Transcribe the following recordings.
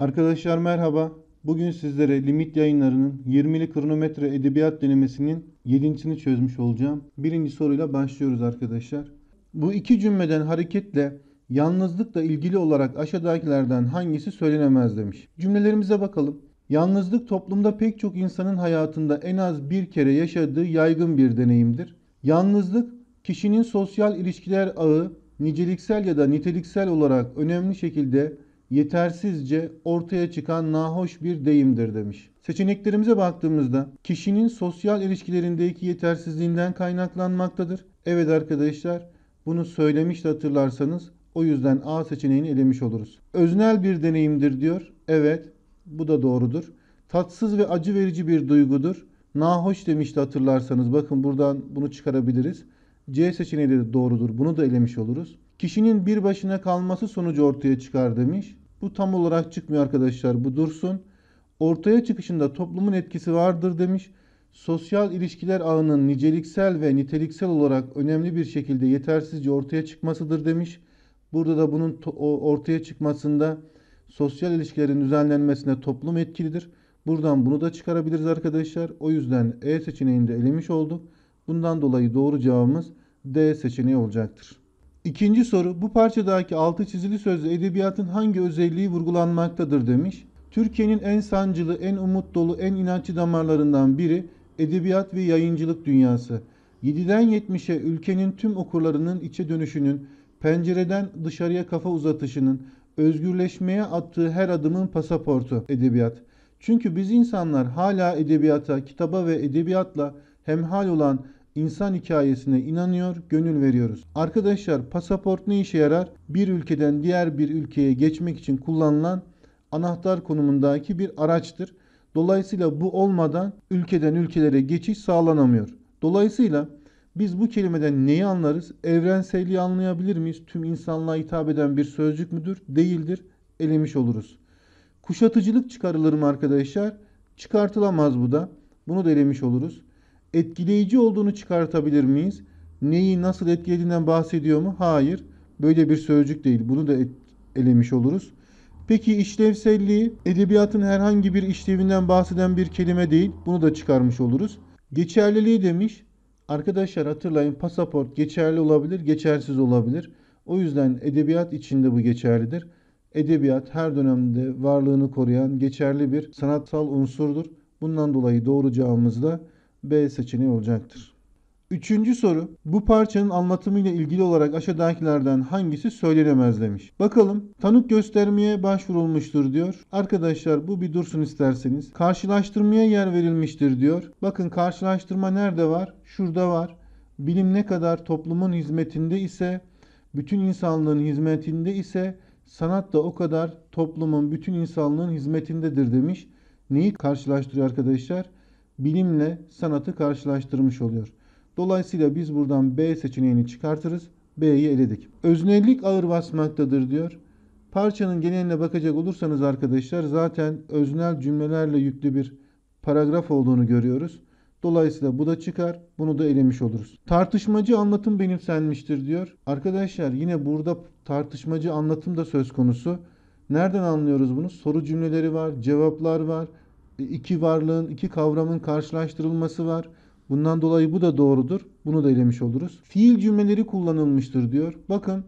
Arkadaşlar merhaba. Bugün sizlere limit yayınlarının 20'li kronometre edebiyat denemesinin 7.sini çözmüş olacağım. Birinci soruyla başlıyoruz arkadaşlar. Bu iki cümleden hareketle yalnızlıkla ilgili olarak aşağıdakilerden hangisi söylenemez demiş. Cümlelerimize bakalım. Yalnızlık toplumda pek çok insanın hayatında en az bir kere yaşadığı yaygın bir deneyimdir. Yalnızlık kişinin sosyal ilişkiler ağı niceliksel ya da niteliksel olarak önemli şekilde yetersizce ortaya çıkan nahoş bir deyimdir demiş. Seçeneklerimize baktığımızda kişinin sosyal ilişkilerindeki yetersizliğinden kaynaklanmaktadır. Evet arkadaşlar bunu söylemişti hatırlarsanız o yüzden A seçeneğini elemiş oluruz. Öznel bir deneyimdir diyor. Evet bu da doğrudur. Tatsız ve acı verici bir duygudur. Nahoş demişti hatırlarsanız bakın buradan bunu çıkarabiliriz. C seçeneği de doğrudur. Bunu da elemiş oluruz kişinin bir başına kalması sonucu ortaya çıkar demiş. Bu tam olarak çıkmıyor arkadaşlar bu dursun. Ortaya çıkışında toplumun etkisi vardır demiş. Sosyal ilişkiler ağının niceliksel ve niteliksel olarak önemli bir şekilde yetersizce ortaya çıkmasıdır demiş. Burada da bunun ortaya çıkmasında sosyal ilişkilerin düzenlenmesine toplum etkilidir. Buradan bunu da çıkarabiliriz arkadaşlar. O yüzden E seçeneğini de elemiş olduk. Bundan dolayı doğru cevabımız D seçeneği olacaktır. İkinci soru bu parçadaki altı çizili sözde edebiyatın hangi özelliği vurgulanmaktadır demiş. Türkiye'nin en sancılı, en umut dolu, en inatçı damarlarından biri edebiyat ve yayıncılık dünyası. 7'den 70'e ülkenin tüm okurlarının içe dönüşünün, pencereden dışarıya kafa uzatışının, özgürleşmeye attığı her adımın pasaportu edebiyat. Çünkü biz insanlar hala edebiyata, kitaba ve edebiyatla hemhal olan insan hikayesine inanıyor, gönül veriyoruz. Arkadaşlar pasaport ne işe yarar? Bir ülkeden diğer bir ülkeye geçmek için kullanılan anahtar konumundaki bir araçtır. Dolayısıyla bu olmadan ülkeden ülkelere geçiş sağlanamıyor. Dolayısıyla biz bu kelimeden neyi anlarız? Evrenselliği anlayabilir miyiz? Tüm insanlığa hitap eden bir sözcük müdür? Değildir. Elemiş oluruz. Kuşatıcılık çıkarılır mı arkadaşlar? Çıkartılamaz bu da. Bunu da elemiş oluruz etkileyici olduğunu çıkartabilir miyiz? Neyi nasıl etkilediğinden bahsediyor mu? Hayır. Böyle bir sözcük değil. Bunu da elemiş oluruz. Peki işlevselliği edebiyatın herhangi bir işlevinden bahseden bir kelime değil. Bunu da çıkarmış oluruz. Geçerliliği demiş. Arkadaşlar hatırlayın pasaport geçerli olabilir, geçersiz olabilir. O yüzden edebiyat içinde bu geçerlidir. Edebiyat her dönemde varlığını koruyan geçerli bir sanatsal unsurdur. Bundan dolayı doğru cevabımız da B seçeneği olacaktır. Üçüncü soru. Bu parçanın anlatımıyla ilgili olarak aşağıdakilerden hangisi söylenemez demiş. Bakalım. Tanık göstermeye başvurulmuştur diyor. Arkadaşlar bu bir dursun isterseniz. Karşılaştırmaya yer verilmiştir diyor. Bakın karşılaştırma nerede var? Şurada var. Bilim ne kadar toplumun hizmetinde ise, bütün insanlığın hizmetinde ise sanat da o kadar toplumun bütün insanlığın hizmetindedir demiş. Neyi karşılaştırıyor arkadaşlar? bilimle sanatı karşılaştırmış oluyor. Dolayısıyla biz buradan B seçeneğini çıkartırız. B'yi eledik. Öznellik ağır basmaktadır diyor. Parçanın geneline bakacak olursanız arkadaşlar zaten öznel cümlelerle yüklü bir paragraf olduğunu görüyoruz. Dolayısıyla bu da çıkar. Bunu da elemiş oluruz. Tartışmacı anlatım benimsenmiştir diyor. Arkadaşlar yine burada tartışmacı anlatım da söz konusu. Nereden anlıyoruz bunu? Soru cümleleri var, cevaplar var iki varlığın, iki kavramın karşılaştırılması var. Bundan dolayı bu da doğrudur. Bunu da elemiş oluruz. Fiil cümleleri kullanılmıştır diyor. Bakın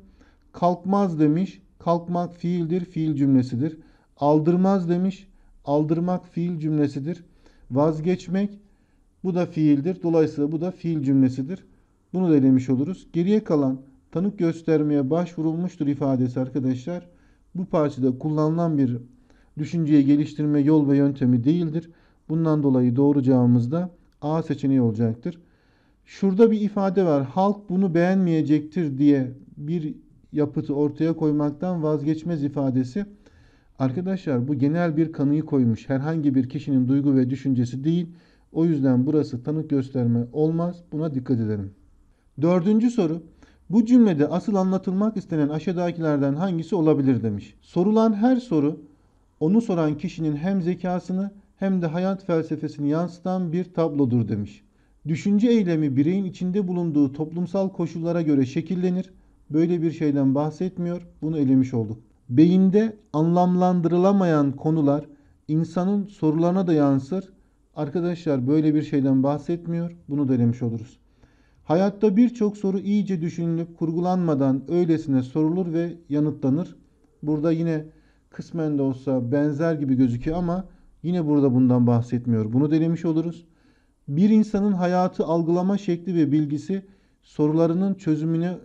kalkmaz demiş. Kalkmak fiildir, fiil cümlesidir. Aldırmaz demiş. Aldırmak fiil cümlesidir. Vazgeçmek bu da fiildir. Dolayısıyla bu da fiil cümlesidir. Bunu da elemiş oluruz. Geriye kalan tanık göstermeye başvurulmuştur ifadesi arkadaşlar. Bu parçada kullanılan bir Düşünceye geliştirme yol ve yöntemi değildir. Bundan dolayı doğru cevabımız da A seçeneği olacaktır. Şurada bir ifade var. Halk bunu beğenmeyecektir diye bir yapıtı ortaya koymaktan vazgeçmez ifadesi. Arkadaşlar bu genel bir kanıyı koymuş. Herhangi bir kişinin duygu ve düşüncesi değil. O yüzden burası tanık gösterme olmaz. Buna dikkat edelim. Dördüncü soru. Bu cümlede asıl anlatılmak istenen aşağıdakilerden hangisi olabilir demiş. Sorulan her soru onu soran kişinin hem zekasını hem de hayat felsefesini yansıtan bir tablodur demiş. Düşünce eylemi bireyin içinde bulunduğu toplumsal koşullara göre şekillenir. Böyle bir şeyden bahsetmiyor. Bunu elemiş olduk. Beyinde anlamlandırılamayan konular insanın sorularına da yansır. Arkadaşlar böyle bir şeyden bahsetmiyor. Bunu da elemiş oluruz. Hayatta birçok soru iyice düşünülüp kurgulanmadan öylesine sorulur ve yanıtlanır. Burada yine kısmen de olsa benzer gibi gözüküyor ama yine burada bundan bahsetmiyor. Bunu denemiş oluruz. Bir insanın hayatı algılama şekli ve bilgisi sorularının çözümüne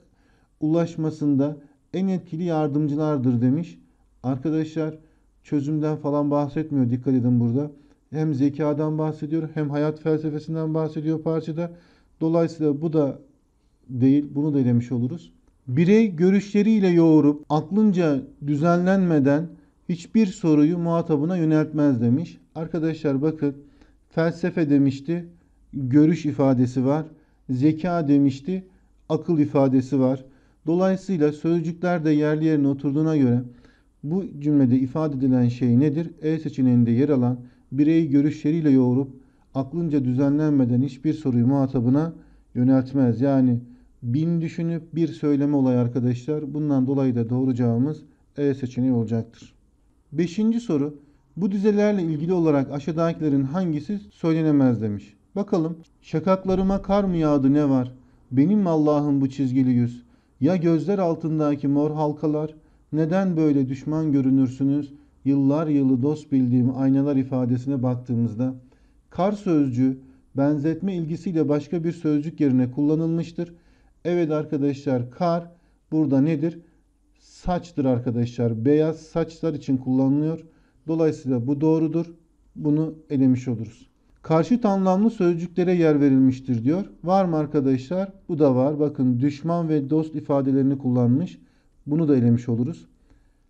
ulaşmasında en etkili yardımcılardır demiş. Arkadaşlar çözümden falan bahsetmiyor dikkat edin burada. Hem zekadan bahsediyor hem hayat felsefesinden bahsediyor parçada. Dolayısıyla bu da değil bunu da elemiş oluruz. Birey görüşleriyle yoğurup aklınca düzenlenmeden hiçbir soruyu muhatabına yöneltmez demiş. Arkadaşlar bakın felsefe demişti, görüş ifadesi var. Zeka demişti, akıl ifadesi var. Dolayısıyla sözcükler de yerli yerine oturduğuna göre bu cümlede ifade edilen şey nedir? E seçeneğinde yer alan bireyi görüşleriyle yoğurup aklınca düzenlenmeden hiçbir soruyu muhatabına yöneltmez. Yani bin düşünüp bir söyleme olay arkadaşlar. Bundan dolayı da doğru cevabımız E seçeneği olacaktır. Beşinci soru. Bu dizelerle ilgili olarak aşağıdakilerin hangisi söylenemez demiş. Bakalım. Şakaklarıma kar mı yağdı ne var? Benim Allah'ım bu çizgili yüz. Ya gözler altındaki mor halkalar? Neden böyle düşman görünürsünüz? Yıllar yılı dost bildiğim aynalar ifadesine baktığımızda kar sözcüğü benzetme ilgisiyle başka bir sözcük yerine kullanılmıştır Evet arkadaşlar kar burada nedir? Saçtır arkadaşlar. Beyaz saçlar için kullanılıyor. Dolayısıyla bu doğrudur. Bunu elemiş oluruz. Karşıt anlamlı sözcüklere yer verilmiştir diyor. Var mı arkadaşlar? Bu da var. Bakın düşman ve dost ifadelerini kullanmış. Bunu da elemiş oluruz.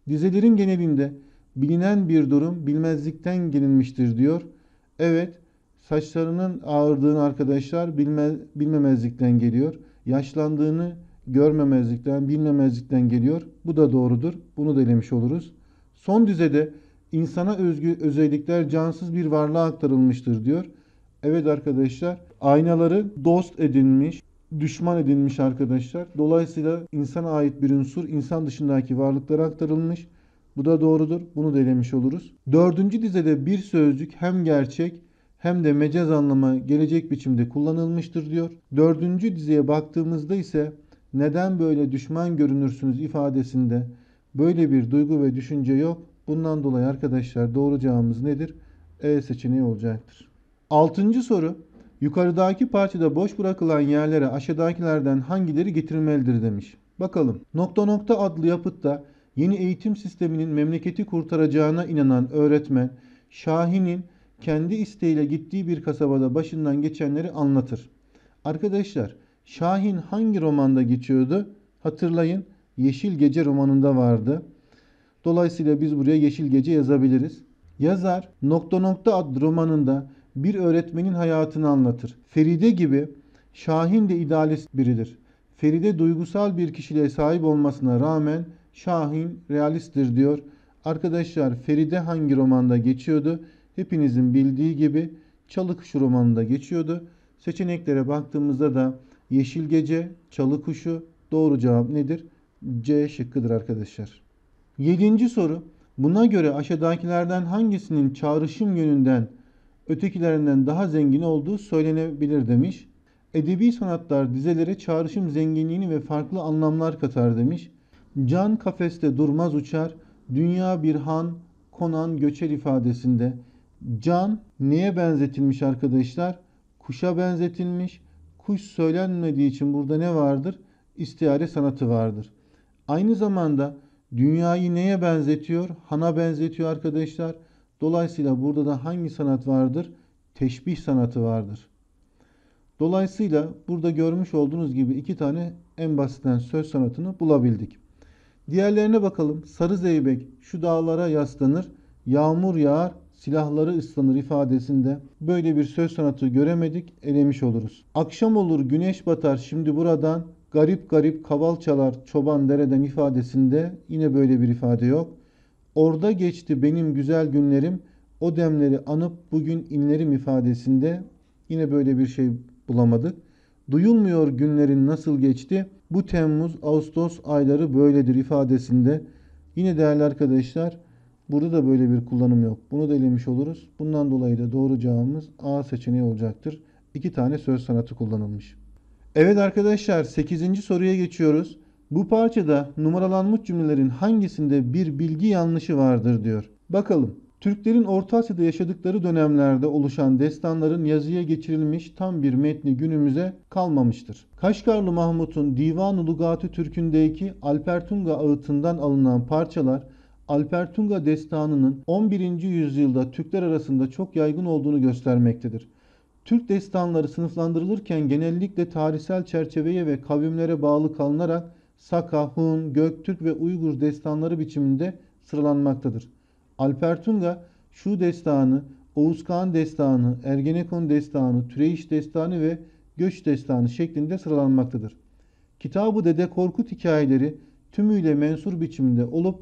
Dizelerin genelinde bilinen bir durum bilmezlikten gelinmiştir diyor. Evet saçlarının ağırdığını arkadaşlar bilme, bilmemezlikten geliyor yaşlandığını görmemezlikten, bilmemezlikten geliyor. Bu da doğrudur. Bunu da elemiş oluruz. Son düzede insana özgü özellikler cansız bir varlığa aktarılmıştır diyor. Evet arkadaşlar, aynaları dost edinmiş, düşman edinmiş arkadaşlar. Dolayısıyla insana ait bir unsur insan dışındaki varlıklara aktarılmış. Bu da doğrudur. Bunu da elemiş oluruz. Dördüncü dizede bir sözcük hem gerçek hem de mecaz anlamı gelecek biçimde kullanılmıştır diyor. Dördüncü dizeye baktığımızda ise neden böyle düşman görünürsünüz ifadesinde böyle bir duygu ve düşünce yok. Bundan dolayı arkadaşlar doğru cevabımız nedir? E seçeneği olacaktır. Altıncı soru. Yukarıdaki parçada boş bırakılan yerlere aşağıdakilerden hangileri getirilmelidir demiş. Bakalım. Nokta nokta adlı yapıtta yeni eğitim sisteminin memleketi kurtaracağına inanan öğretmen Şahin'in kendi isteğiyle gittiği bir kasabada başından geçenleri anlatır. Arkadaşlar Şahin hangi romanda geçiyordu? Hatırlayın Yeşil Gece romanında vardı. Dolayısıyla biz buraya Yeşil Gece yazabiliriz. Yazar nokta nokta adlı romanında bir öğretmenin hayatını anlatır. Feride gibi Şahin de idealist biridir. Feride duygusal bir kişiliğe sahip olmasına rağmen Şahin realisttir diyor. Arkadaşlar Feride hangi romanda geçiyordu? hepinizin bildiği gibi Çalı Kuşu romanında geçiyordu. Seçeneklere baktığımızda da Yeşil Gece, Çalı Kuşu doğru cevap nedir? C şıkkıdır arkadaşlar. Yedinci soru. Buna göre aşağıdakilerden hangisinin çağrışım yönünden ötekilerinden daha zengin olduğu söylenebilir demiş. Edebi sanatlar dizelere çağrışım zenginliğini ve farklı anlamlar katar demiş. Can kafeste durmaz uçar, dünya bir han, konan göçer ifadesinde Can neye benzetilmiş arkadaşlar? Kuşa benzetilmiş. Kuş söylenmediği için burada ne vardır? İstihare sanatı vardır. Aynı zamanda dünyayı neye benzetiyor? Hana benzetiyor arkadaşlar. Dolayısıyla burada da hangi sanat vardır? Teşbih sanatı vardır. Dolayısıyla burada görmüş olduğunuz gibi iki tane en basitten söz sanatını bulabildik. Diğerlerine bakalım. Sarı zeybek şu dağlara yaslanır, yağmur yağar, silahları ıslanır ifadesinde böyle bir söz sanatı göremedik, elemiş oluruz. Akşam olur güneş batar şimdi buradan garip garip kaval çalar çoban dereden ifadesinde yine böyle bir ifade yok. Orada geçti benim güzel günlerim o demleri anıp bugün inlerim ifadesinde yine böyle bir şey bulamadık. Duyulmuyor günlerin nasıl geçti bu Temmuz Ağustos ayları böyledir ifadesinde yine değerli arkadaşlar Burada da böyle bir kullanım yok. Bunu da elemiş oluruz. Bundan dolayı da doğru cevabımız A seçeneği olacaktır. İki tane söz sanatı kullanılmış. Evet arkadaşlar 8. soruya geçiyoruz. Bu parçada numaralanmış cümlelerin hangisinde bir bilgi yanlışı vardır diyor. Bakalım. Türklerin Orta Asya'da yaşadıkları dönemlerde oluşan destanların yazıya geçirilmiş tam bir metni günümüze kalmamıştır. Kaşgarlı Mahmut'un Divan-ı Lugatı Türk'ündeki Alpertunga ağıtından alınan parçalar Alpertunga destanının 11. yüzyılda Türkler arasında çok yaygın olduğunu göstermektedir. Türk destanları sınıflandırılırken genellikle tarihsel çerçeveye ve kavimlere bağlı kalınarak Saka, Hun, Göktürk ve Uygur destanları biçiminde sıralanmaktadır. Alpertunga şu destanı, Oğuzkan destanı, Ergenekon destanı, Türeyiş destanı ve Göç destanı şeklinde sıralanmaktadır. Kitabı Dede Korkut hikayeleri tümüyle mensur biçiminde olup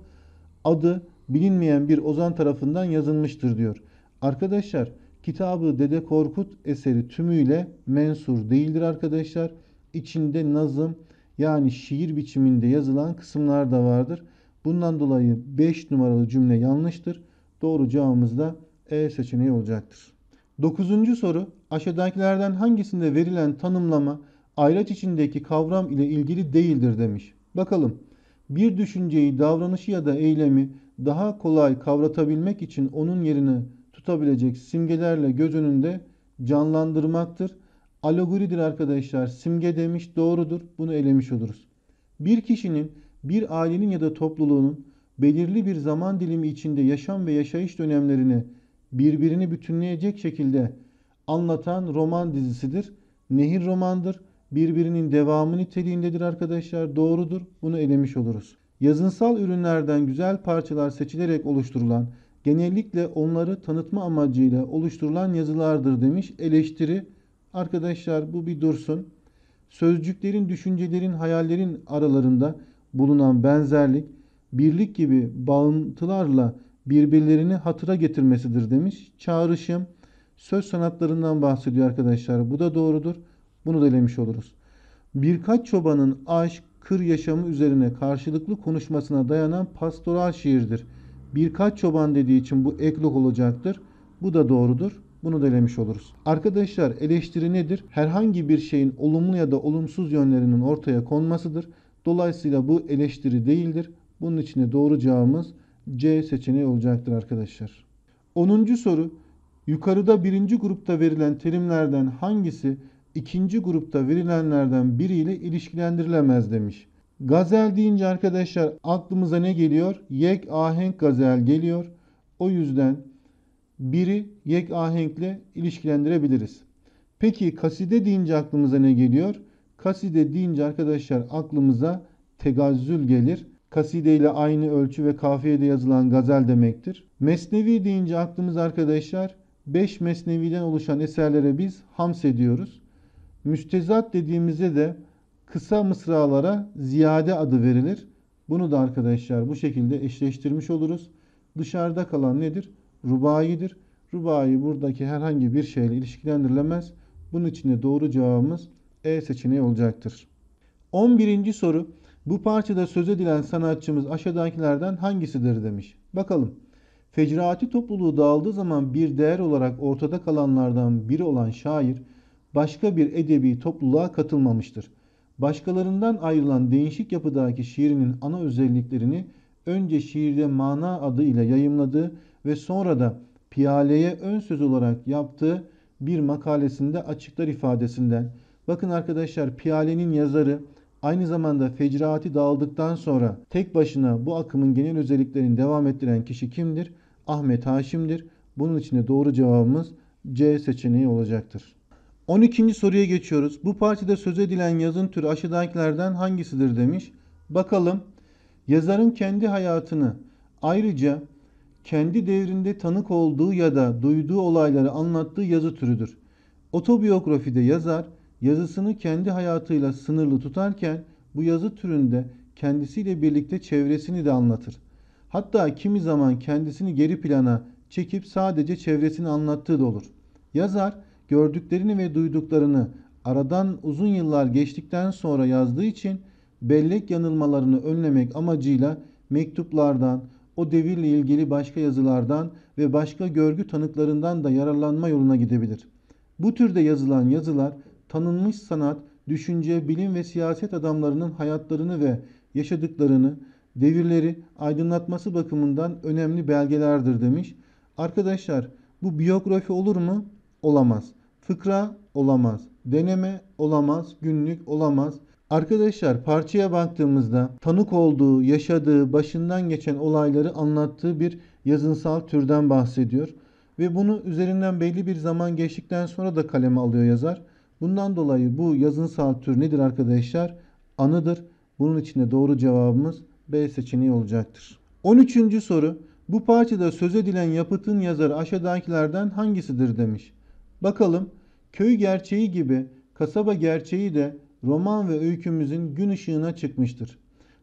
adı bilinmeyen bir ozan tarafından yazılmıştır diyor. Arkadaşlar kitabı Dede Korkut eseri tümüyle mensur değildir arkadaşlar. İçinde nazım yani şiir biçiminde yazılan kısımlar da vardır. Bundan dolayı 5 numaralı cümle yanlıştır. Doğru cevabımız da E seçeneği olacaktır. Dokuzuncu soru aşağıdakilerden hangisinde verilen tanımlama ayraç içindeki kavram ile ilgili değildir demiş. Bakalım bir düşünceyi, davranışı ya da eylemi daha kolay kavratabilmek için onun yerine tutabilecek simgelerle göz önünde canlandırmaktır. Alegoridir arkadaşlar. Simge demiş doğrudur. Bunu elemiş oluruz. Bir kişinin, bir ailenin ya da topluluğunun belirli bir zaman dilimi içinde yaşam ve yaşayış dönemlerini birbirini bütünleyecek şekilde anlatan roman dizisidir. Nehir romandır birbirinin devamı niteliğindedir arkadaşlar. Doğrudur. Bunu elemiş oluruz. Yazınsal ürünlerden güzel parçalar seçilerek oluşturulan, genellikle onları tanıtma amacıyla oluşturulan yazılardır demiş eleştiri. Arkadaşlar bu bir dursun. Sözcüklerin, düşüncelerin, hayallerin aralarında bulunan benzerlik, birlik gibi bağıntılarla birbirlerini hatıra getirmesidir demiş. Çağrışım, söz sanatlarından bahsediyor arkadaşlar. Bu da doğrudur. Bunu da elemiş oluruz. Birkaç çobanın aşk, kır yaşamı üzerine karşılıklı konuşmasına dayanan pastoral şiirdir. Birkaç çoban dediği için bu eklok olacaktır. Bu da doğrudur. Bunu da elemiş oluruz. Arkadaşlar eleştiri nedir? Herhangi bir şeyin olumlu ya da olumsuz yönlerinin ortaya konmasıdır. Dolayısıyla bu eleştiri değildir. Bunun içine doğru cevabımız C seçeneği olacaktır arkadaşlar. 10. soru Yukarıda birinci grupta verilen terimlerden hangisi ikinci grupta verilenlerden biriyle ilişkilendirilemez demiş. Gazel deyince arkadaşlar aklımıza ne geliyor? Yek ahenk gazel geliyor. O yüzden biri yek ahenkle ilişkilendirebiliriz. Peki kaside deyince aklımıza ne geliyor? Kaside deyince arkadaşlar aklımıza tegazzül gelir. Kaside ile aynı ölçü ve kafiyede yazılan gazel demektir. Mesnevi deyince aklımız arkadaşlar 5 mesneviden oluşan eserlere biz hams ediyoruz. Müstezat dediğimizde de kısa mısralara ziyade adı verilir. Bunu da arkadaşlar bu şekilde eşleştirmiş oluruz. Dışarıda kalan nedir? Rubayidir. Rubayi buradaki herhangi bir şeyle ilişkilendirilemez. Bunun için de doğru cevabımız E seçeneği olacaktır. 11. soru. Bu parçada söz edilen sanatçımız aşağıdakilerden hangisidir demiş. Bakalım. Fecrati topluluğu dağıldığı zaman bir değer olarak ortada kalanlardan biri olan şair başka bir edebi topluluğa katılmamıştır. Başkalarından ayrılan değişik yapıdaki şiirinin ana özelliklerini önce şiirde mana adı ile yayımladığı ve sonra da Piyale'ye ön söz olarak yaptığı bir makalesinde açıklar ifadesinden. Bakın arkadaşlar Piyale'nin yazarı aynı zamanda fecraati dağıldıktan sonra tek başına bu akımın genel özelliklerini devam ettiren kişi kimdir? Ahmet Haşim'dir. Bunun için de doğru cevabımız C seçeneği olacaktır. 12. soruya geçiyoruz. Bu partide söz edilen yazın türü aşağıdakilerden hangisidir demiş. Bakalım yazarın kendi hayatını ayrıca kendi devrinde tanık olduğu ya da duyduğu olayları anlattığı yazı türüdür. Otobiyografide yazar yazısını kendi hayatıyla sınırlı tutarken bu yazı türünde kendisiyle birlikte çevresini de anlatır. Hatta kimi zaman kendisini geri plana çekip sadece çevresini anlattığı da olur. Yazar gördüklerini ve duyduklarını aradan uzun yıllar geçtikten sonra yazdığı için bellek yanılmalarını önlemek amacıyla mektuplardan, o devirle ilgili başka yazılardan ve başka görgü tanıklarından da yararlanma yoluna gidebilir. Bu türde yazılan yazılar tanınmış sanat, düşünce, bilim ve siyaset adamlarının hayatlarını ve yaşadıklarını, devirleri aydınlatması bakımından önemli belgelerdir demiş. Arkadaşlar bu biyografi olur mu? olamaz. Fıkra olamaz. Deneme olamaz. Günlük olamaz. Arkadaşlar parçaya baktığımızda tanık olduğu, yaşadığı, başından geçen olayları anlattığı bir yazınsal türden bahsediyor. Ve bunu üzerinden belli bir zaman geçtikten sonra da kaleme alıyor yazar. Bundan dolayı bu yazınsal tür nedir arkadaşlar? Anıdır. Bunun için de doğru cevabımız B seçeneği olacaktır. 13. soru. Bu parçada söz edilen yapıtın yazarı aşağıdakilerden hangisidir demiş. Bakalım köy gerçeği gibi kasaba gerçeği de roman ve öykümüzün gün ışığına çıkmıştır.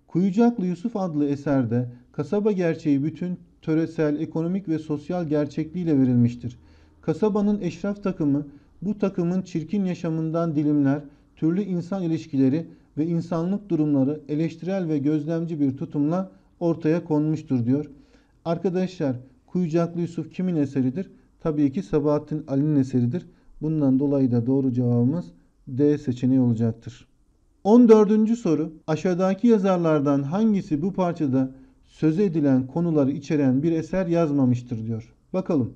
Kuyucaklı Yusuf adlı eserde kasaba gerçeği bütün töresel, ekonomik ve sosyal gerçekliğiyle verilmiştir. Kasabanın eşraf takımı bu takımın çirkin yaşamından dilimler, türlü insan ilişkileri ve insanlık durumları eleştirel ve gözlemci bir tutumla ortaya konmuştur diyor. Arkadaşlar Kuyucaklı Yusuf kimin eseridir? Tabii ki Sabahattin Ali'nin eseridir. Bundan dolayı da doğru cevabımız D seçeneği olacaktır. 14. soru aşağıdaki yazarlardan hangisi bu parçada söze edilen konuları içeren bir eser yazmamıştır diyor. Bakalım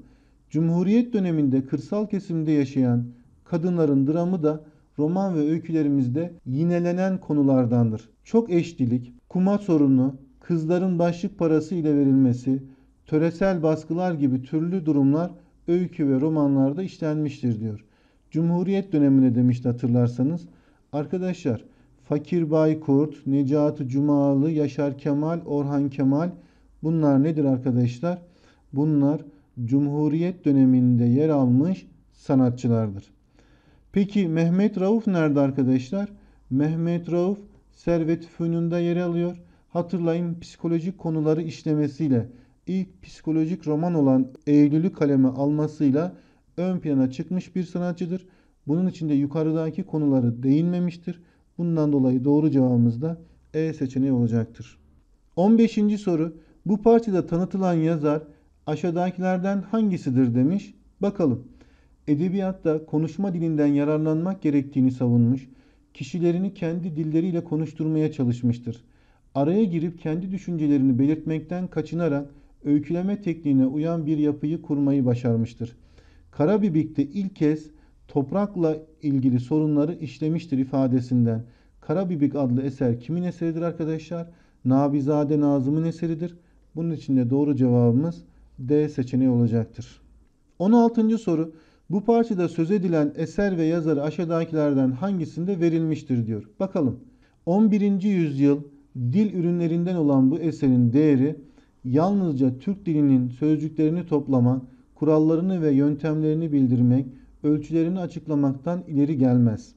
Cumhuriyet döneminde kırsal kesimde yaşayan kadınların dramı da roman ve öykülerimizde yinelenen konulardandır. Çok eşlilik, kuma sorunu, kızların başlık parası ile verilmesi, töresel baskılar gibi türlü durumlar öykü ve romanlarda işlenmiştir diyor. Cumhuriyet döneminde demişti hatırlarsanız. Arkadaşlar Fakir Baykurt, Necati Cumalı, Yaşar Kemal, Orhan Kemal bunlar nedir arkadaşlar? Bunlar Cumhuriyet döneminde yer almış sanatçılardır. Peki Mehmet Rauf nerede arkadaşlar? Mehmet Rauf Servet Fünun'da yer alıyor. Hatırlayın psikolojik konuları işlemesiyle ilk psikolojik roman olan Eylül'ü kaleme almasıyla ön plana çıkmış bir sanatçıdır. Bunun içinde yukarıdaki konuları değinmemiştir. Bundan dolayı doğru cevabımız da E seçeneği olacaktır. 15. soru. Bu parçada tanıtılan yazar aşağıdakilerden hangisidir demiş. Bakalım. Edebiyatta konuşma dilinden yararlanmak gerektiğini savunmuş. Kişilerini kendi dilleriyle konuşturmaya çalışmıştır. Araya girip kendi düşüncelerini belirtmekten kaçınarak öyküleme tekniğine uyan bir yapıyı kurmayı başarmıştır. Karabibik'te ilk kez toprakla ilgili sorunları işlemiştir ifadesinden. Karabibik adlı eser kimin eseridir arkadaşlar? Nabizade Nazım'ın eseridir. Bunun için de doğru cevabımız D seçeneği olacaktır. 16. soru. Bu parçada söz edilen eser ve yazarı aşağıdakilerden hangisinde verilmiştir diyor. Bakalım. 11. yüzyıl dil ürünlerinden olan bu eserin değeri yalnızca Türk dilinin sözcüklerini toplamak, kurallarını ve yöntemlerini bildirmek, ölçülerini açıklamaktan ileri gelmez.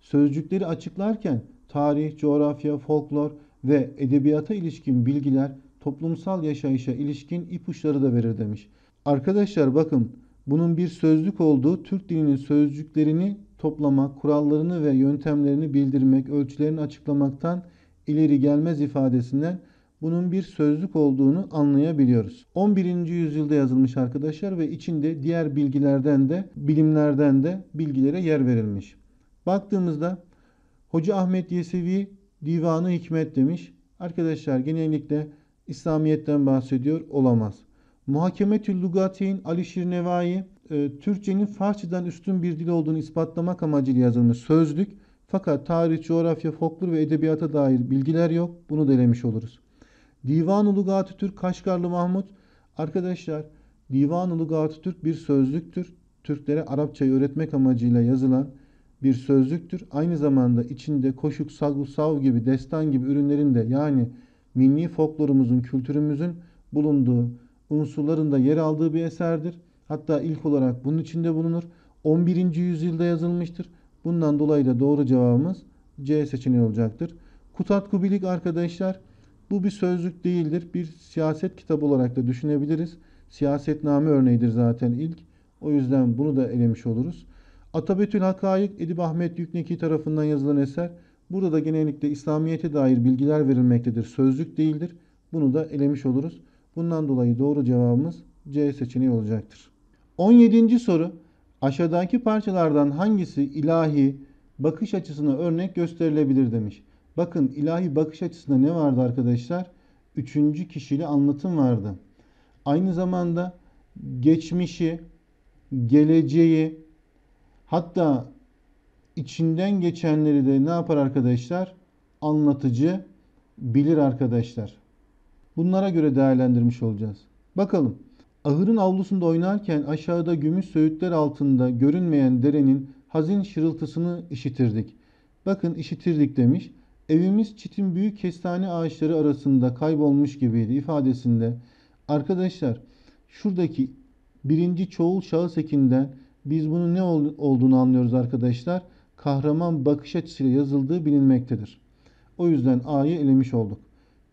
Sözcükleri açıklarken tarih, coğrafya, folklor ve edebiyata ilişkin bilgiler toplumsal yaşayışa ilişkin ipuçları da verir demiş. Arkadaşlar bakın bunun bir sözlük olduğu Türk dilinin sözcüklerini toplamak, kurallarını ve yöntemlerini bildirmek, ölçülerini açıklamaktan ileri gelmez ifadesinden bunun bir sözlük olduğunu anlayabiliyoruz. 11. yüzyılda yazılmış arkadaşlar ve içinde diğer bilgilerden de bilimlerden de bilgilere yer verilmiş. Baktığımızda Hoca Ahmet Yesevi Divanı Hikmet demiş. Arkadaşlar genellikle İslamiyet'ten bahsediyor olamaz. Muhakemetül Lugateyn Ali Şirnevai e, Türkçenin Farsçadan üstün bir dil olduğunu ispatlamak amacıyla yazılmış sözlük. Fakat tarih, coğrafya, folklor ve edebiyata dair bilgiler yok. Bunu delemiş oluruz. Divan-ı Lugat-ı Türk Kaşgarlı Mahmut arkadaşlar Divan-ı Lugat-ı Türk bir sözlüktür. Türklere Arapçayı öğretmek amacıyla yazılan bir sözlüktür. Aynı zamanda içinde koşuk, sagu, sav gibi destan gibi ürünlerin de yani milli folklorumuzun, kültürümüzün bulunduğu unsurlarında yer aldığı bir eserdir. Hatta ilk olarak bunun içinde bulunur. 11. yüzyılda yazılmıştır. Bundan dolayı da doğru cevabımız C seçeneği olacaktır. Kutat Kubilik arkadaşlar bu bir sözlük değildir. Bir siyaset kitabı olarak da düşünebiliriz. Siyasetname örneğidir zaten ilk. O yüzden bunu da elemiş oluruz. Atabetül Hakayık Edip Ahmet Yükneki tarafından yazılan eser. Burada da genellikle İslamiyet'e dair bilgiler verilmektedir. Sözlük değildir. Bunu da elemiş oluruz. Bundan dolayı doğru cevabımız C seçeneği olacaktır. 17. soru. Aşağıdaki parçalardan hangisi ilahi bakış açısına örnek gösterilebilir demiş. Bakın ilahi bakış açısında ne vardı arkadaşlar? Üçüncü kişili anlatım vardı. Aynı zamanda geçmişi, geleceği, hatta içinden geçenleri de ne yapar arkadaşlar? Anlatıcı bilir arkadaşlar. Bunlara göre değerlendirmiş olacağız. Bakalım. Ahırın avlusunda oynarken aşağıda gümüş söğütler altında görünmeyen derenin hazin şırıltısını işitirdik. Bakın işitirdik demiş. Evimiz çitin büyük kestane ağaçları arasında kaybolmuş gibiydi ifadesinde. Arkadaşlar şuradaki birinci çoğul şahıs ekinden biz bunun ne olduğunu anlıyoruz arkadaşlar. Kahraman bakış açısıyla yazıldığı bilinmektedir. O yüzden A'yı elemiş olduk.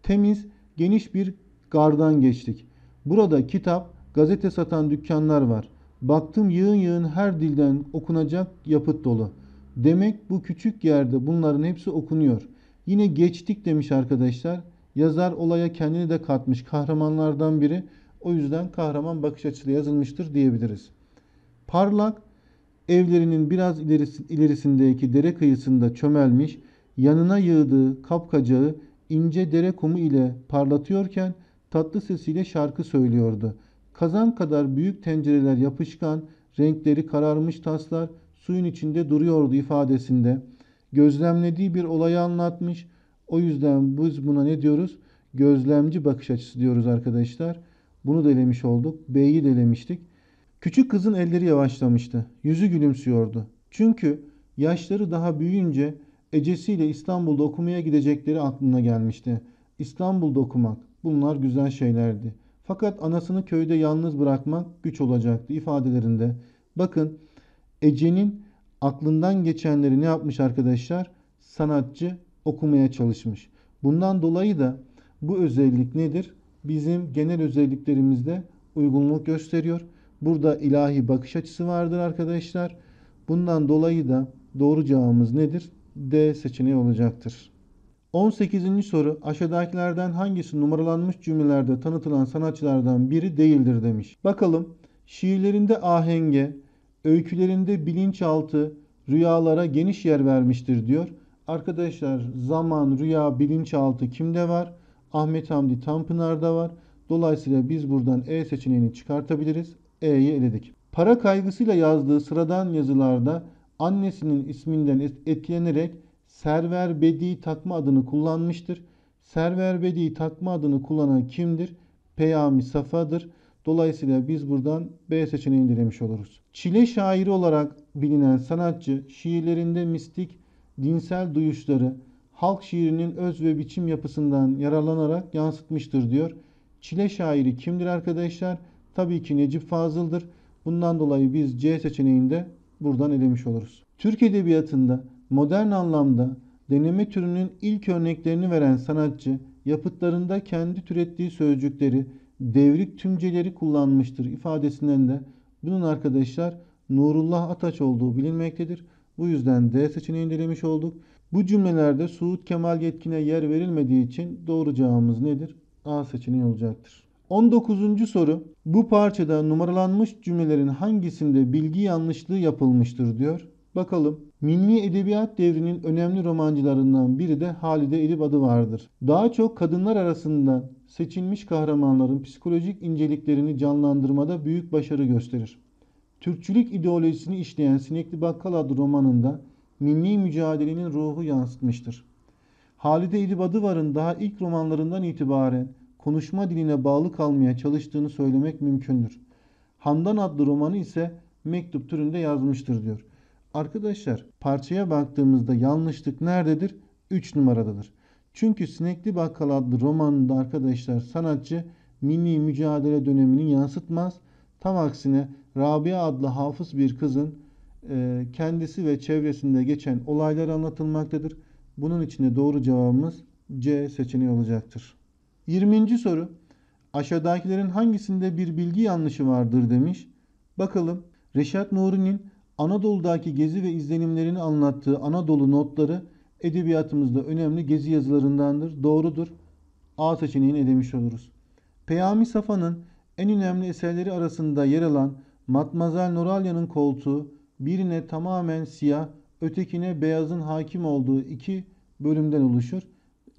Temiz, geniş bir gardan geçtik. Burada kitap, gazete satan dükkanlar var. Baktım yığın yığın her dilden okunacak yapıt dolu. Demek bu küçük yerde bunların hepsi okunuyor. Yine geçtik demiş arkadaşlar. Yazar olaya kendini de katmış kahramanlardan biri. O yüzden kahraman bakış açılı yazılmıştır diyebiliriz. Parlak evlerinin biraz ilerisindeki dere kıyısında çömelmiş, yanına yığdığı kapkacağı ince dere kumu ile parlatıyorken tatlı sesiyle şarkı söylüyordu. Kazan kadar büyük tencereler yapışkan, renkleri kararmış taslar suyun içinde duruyordu ifadesinde.'' gözlemlediği bir olayı anlatmış. O yüzden biz buna ne diyoruz? Gözlemci bakış açısı diyoruz arkadaşlar. Bunu delemiş olduk. B'yi delemiştik. Küçük kızın elleri yavaşlamıştı. Yüzü gülümsüyordu. Çünkü yaşları daha büyüyünce Ecesi'yle İstanbul'da okumaya gidecekleri aklına gelmişti. İstanbul'da okumak bunlar güzel şeylerdi. Fakat anasını köyde yalnız bırakmak güç olacaktı ifadelerinde. Bakın Ece'nin aklından geçenleri ne yapmış arkadaşlar? Sanatçı okumaya çalışmış. Bundan dolayı da bu özellik nedir? Bizim genel özelliklerimizde uygunluk gösteriyor. Burada ilahi bakış açısı vardır arkadaşlar. Bundan dolayı da doğru cevabımız nedir? D seçeneği olacaktır. 18. soru aşağıdakilerden hangisi numaralanmış cümlelerde tanıtılan sanatçılardan biri değildir demiş. Bakalım şiirlerinde ahenge, öykülerinde bilinçaltı, rüyalara geniş yer vermiştir diyor. Arkadaşlar zaman, rüya, bilinçaltı kimde var? Ahmet Hamdi Tanpınar'da var. Dolayısıyla biz buradan E seçeneğini çıkartabiliriz. E'yi eledik. Para kaygısıyla yazdığı sıradan yazılarda annesinin isminden etkilenerek Server Bedi takma adını kullanmıştır. Server Bedi takma adını kullanan kimdir? Peyami Safa'dır. Dolayısıyla biz buradan B seçeneğini dilemiş oluruz. Çile şairi olarak bilinen sanatçı şiirlerinde mistik, dinsel duyuşları halk şiirinin öz ve biçim yapısından yararlanarak yansıtmıştır diyor. Çile şairi kimdir arkadaşlar? Tabii ki Necip Fazıl'dır. Bundan dolayı biz C seçeneğinde buradan elemiş oluruz. Türk Edebiyatı'nda modern anlamda deneme türünün ilk örneklerini veren sanatçı yapıtlarında kendi türettiği sözcükleri devrik tümceleri kullanmıştır ifadesinden de bunun arkadaşlar Nurullah Ataç olduğu bilinmektedir. Bu yüzden D seçeneğini delemiş olduk. Bu cümlelerde Suud Kemal Yetkin'e yer verilmediği için doğru cevabımız nedir? A seçeneği olacaktır. 19. soru. Bu parçada numaralanmış cümlelerin hangisinde bilgi yanlışlığı yapılmıştır diyor. Bakalım Milli edebiyat devrinin önemli romancılarından biri de Halide Edip adı vardır. Daha çok kadınlar arasında seçilmiş kahramanların psikolojik inceliklerini canlandırmada büyük başarı gösterir. Türkçülük ideolojisini işleyen Sinekli Bakkal adlı romanında milli mücadelenin ruhu yansıtmıştır. Halide Edip Adıvar'ın daha ilk romanlarından itibaren konuşma diline bağlı kalmaya çalıştığını söylemek mümkündür. Handan adlı romanı ise mektup türünde yazmıştır diyor. Arkadaşlar parçaya baktığımızda yanlışlık nerededir? 3 numaradadır. Çünkü Sinekli Bakkal adlı romanında arkadaşlar sanatçı milli mücadele dönemini yansıtmaz. Tam aksine Rabia adlı hafız bir kızın e, kendisi ve çevresinde geçen olaylar anlatılmaktadır. Bunun için de doğru cevabımız C seçeneği olacaktır. 20. soru. Aşağıdakilerin hangisinde bir bilgi yanlışı vardır demiş. Bakalım Reşat Nuri'nin Anadolu'daki gezi ve izlenimlerini anlattığı Anadolu notları edebiyatımızda önemli gezi yazılarındandır. Doğrudur. A seçeneğini elemiş oluruz. Peyami Safa'nın en önemli eserleri arasında yer alan Matmazel Noralya'nın koltuğu birine tamamen siyah, ötekine beyazın hakim olduğu iki bölümden oluşur.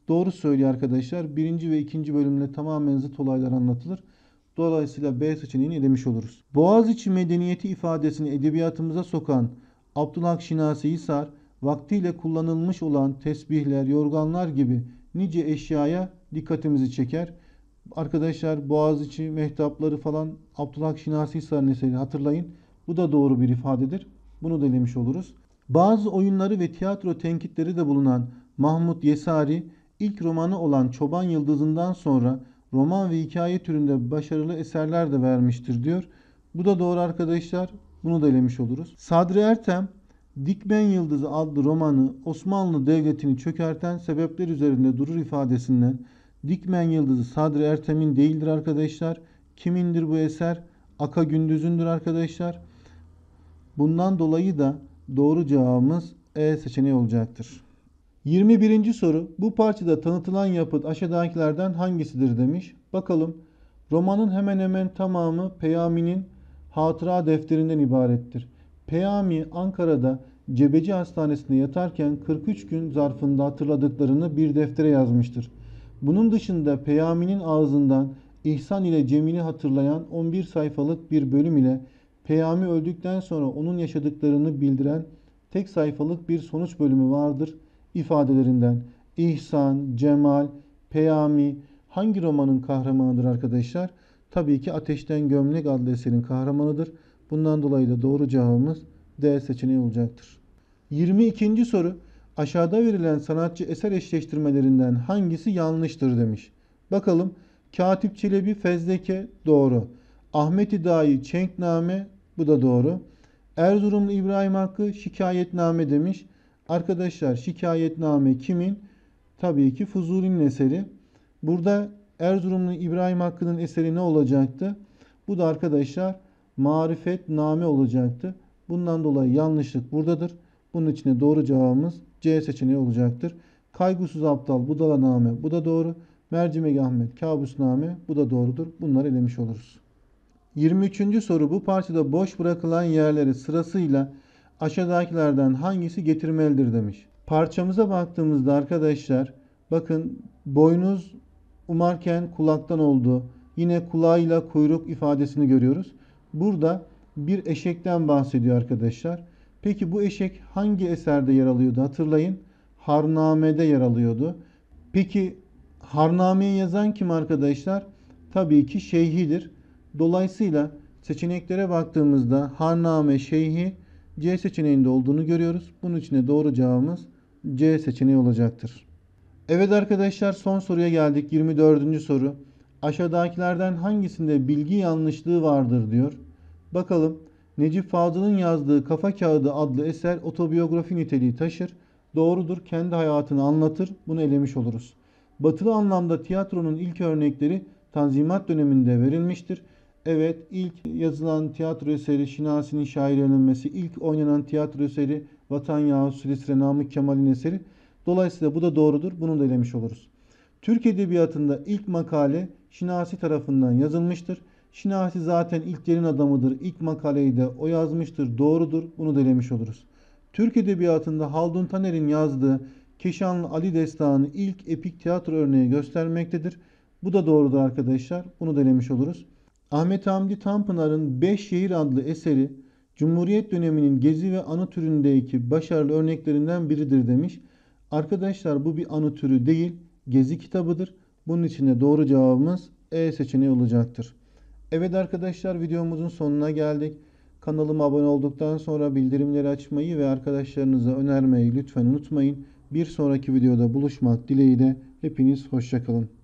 Doğru söylüyor arkadaşlar. Birinci ve ikinci bölümle tamamen zıt olaylar anlatılır. Dolayısıyla B seçeneğini elemiş oluruz. Boğaziçi medeniyeti ifadesini edebiyatımıza sokan Abdülhak Şinasi Hisar, vaktiyle kullanılmış olan tesbihler, yorganlar gibi nice eşyaya dikkatimizi çeker. Arkadaşlar Boğaziçi mehtapları falan Abdülhak Şinasi Hisar'ın eseri hatırlayın. Bu da doğru bir ifadedir. Bunu da elemiş oluruz. Bazı oyunları ve tiyatro tenkitleri de bulunan Mahmut Yesari ilk romanı olan Çoban Yıldızı'ndan sonra roman ve hikaye türünde başarılı eserler de vermiştir diyor. Bu da doğru arkadaşlar. Bunu da elemiş oluruz. Sadri Ertem Dikmen Yıldızı adlı romanı Osmanlı Devleti'ni çökerten sebepler üzerinde durur ifadesinden Dikmen Yıldızı Sadri Ertem'in değildir arkadaşlar. Kimindir bu eser? Aka Gündüz'ündür arkadaşlar. Bundan dolayı da doğru cevabımız E seçeneği olacaktır. 21. soru. Bu parçada tanıtılan yapıt aşağıdakilerden hangisidir demiş. Bakalım. Romanın hemen hemen tamamı Peyami'nin hatıra defterinden ibarettir. Peyami Ankara'da Cebeci Hastanesi'nde yatarken 43 gün zarfında hatırladıklarını bir deftere yazmıştır. Bunun dışında Peyami'nin ağzından İhsan ile Cemil'i hatırlayan 11 sayfalık bir bölüm ile Peyami öldükten sonra onun yaşadıklarını bildiren tek sayfalık bir sonuç bölümü vardır.'' ifadelerinden İhsan, Cemal, Peyami hangi romanın kahramanıdır arkadaşlar? Tabii ki Ateşten Gömlek adlı eserin kahramanıdır. Bundan dolayı da doğru cevabımız D seçeneği olacaktır. 22. soru aşağıda verilen sanatçı eser eşleştirmelerinden hangisi yanlıştır demiş. Bakalım Katip Çelebi Fezleke doğru. Ahmet İdai Çenkname bu da doğru. Erzurumlu İbrahim Hakkı şikayetname demiş. Arkadaşlar şikayetname kimin? Tabii ki Fuzuli'nin eseri. Burada Erzurumlu İbrahim Hakkı'nın eseri ne olacaktı? Bu da arkadaşlar marifetname olacaktı. Bundan dolayı yanlışlık buradadır. Bunun için de doğru cevabımız C seçeneği olacaktır. Kaygısız aptal budalaname bu da doğru. Mercimek Ahmet kabusname bu da doğrudur. Bunları elemiş oluruz. 23. soru bu parçada boş bırakılan yerleri sırasıyla aşağıdakilerden hangisi getirmelidir demiş. Parçamıza baktığımızda arkadaşlar bakın boynuz umarken kulaktan oldu. Yine kulağıyla kuyruk ifadesini görüyoruz. Burada bir eşekten bahsediyor arkadaşlar. Peki bu eşek hangi eserde yer alıyordu hatırlayın. Harname'de yer alıyordu. Peki Harname'yi yazan kim arkadaşlar? Tabii ki şeyhidir. Dolayısıyla seçeneklere baktığımızda Harname şeyhi C seçeneğinde olduğunu görüyoruz. Bunun için de doğru cevabımız C seçeneği olacaktır. Evet arkadaşlar son soruya geldik. 24. soru. Aşağıdakilerden hangisinde bilgi yanlışlığı vardır diyor. Bakalım Necip Fazıl'ın yazdığı Kafa Kağıdı adlı eser otobiyografi niteliği taşır. Doğrudur kendi hayatını anlatır. Bunu elemiş oluruz. Batılı anlamda tiyatronun ilk örnekleri Tanzimat döneminde verilmiştir. Evet ilk yazılan tiyatro eseri Şinasi'nin şairi önemlisi, ilk oynanan tiyatro eseri Vatan Yahut Silistre Namık Kemal'in eseri. Dolayısıyla bu da doğrudur. Bunu da elemiş oluruz. Türk Edebiyatı'nda ilk makale Şinasi tarafından yazılmıştır. Şinasi zaten ilk gelin adamıdır. İlk makaleyi de o yazmıştır. Doğrudur. Bunu da elemiş oluruz. Türk Edebiyatı'nda Haldun Taner'in yazdığı Keşanlı Ali Destanı ilk epik tiyatro örneği göstermektedir. Bu da doğrudur arkadaşlar. Bunu da elemiş oluruz. Ahmet Hamdi Tanpınar'ın Beş Şehir adlı eseri Cumhuriyet döneminin gezi ve anı türündeki başarılı örneklerinden biridir demiş. Arkadaşlar bu bir anı türü değil, gezi kitabıdır. Bunun için de doğru cevabımız E seçeneği olacaktır. Evet arkadaşlar videomuzun sonuna geldik. Kanalıma abone olduktan sonra bildirimleri açmayı ve arkadaşlarınıza önermeyi lütfen unutmayın. Bir sonraki videoda buluşmak dileğiyle hepiniz hoşçakalın.